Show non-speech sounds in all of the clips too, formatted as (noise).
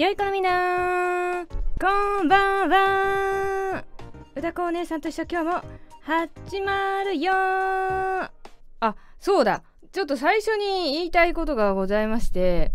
よい子のみなこんばんはうたこお姉さんと一緒今日も始まるよあ、そうだちょっと最初に言いたいことがございまして、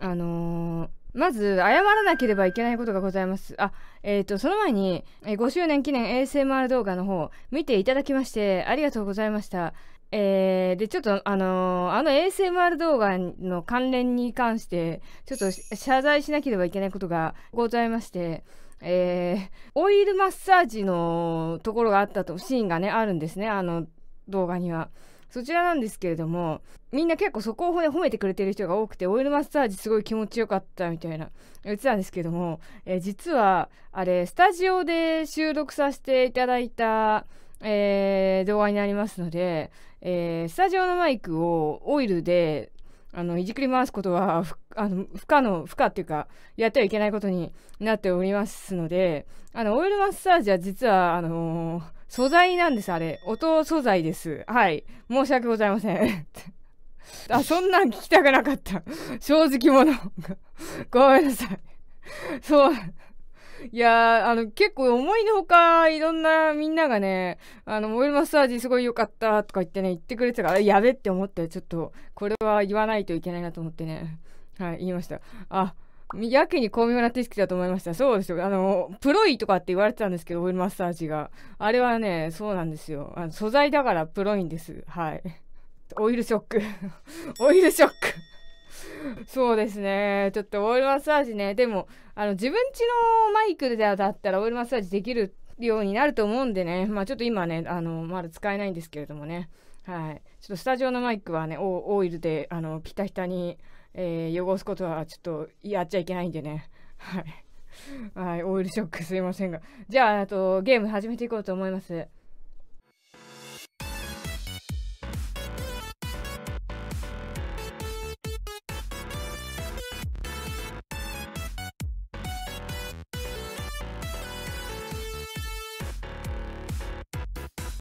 あのーまず、謝らなければいけないことがございます。あ、えっ、ー、と、その前に、え5周年記念 ASMR 動画の方、見ていただきまして、ありがとうございました。えー、で、ちょっと、あのー、あの ASMR 動画の関連に関して、ちょっと謝罪しなければいけないことがございまして、えー、オイルマッサージのところがあったと、シーンがね、あるんですね、あの動画には。そちらなんですけれどもみんな結構そこを、ね、褒めてくれてる人が多くてオイルマッサージすごい気持ちよかったみたいな言ってたんですけども、えー、実はあれスタジオで収録させていただいた、えー、動画になりますので、えー、スタジオのマイクをオイルであの、いじくり回すことは、あの、不可の、不可っていうか、やってはいけないことになっておりますので、あの、オイルマッサージは実は、あのー、素材なんです、あれ。音素材です。はい。申し訳ございません。あ、そんなん聞きたくなかった。正直者。ごめんなさい。そう。いやー、あの、結構思いのほか、いろんなみんながね、あの、オイルマッサージすごい良かったとか言ってね、言ってくれてたから、やべって思って、ちょっと、これは言わないといけないなと思ってね、はい、言いました。あ、やけに巧妙な手つきだと思いました。そうですよ。あの、プロイとかって言われてたんですけど、オイルマッサージが。あれはね、そうなんですよ。あの素材だからプロインです。はい。オイルショック。(laughs) オイルショック (laughs) そうですね。ちょっとオイルマッサージね。でも、あの、自分ちのマイクでだったらオイルマッサージできるようになると思うんでね。まあ、ちょっと今ね、あの、まだ使えないんですけれどもね。はい。ちょっとスタジオのマイクはね、オイルで、あの、ピタピタに、えー、汚すことはちょっとやっちゃいけないんでね。はい。はい、オイルショックすいませんが。じゃあ、あと、ゲーム始めていこうと思います。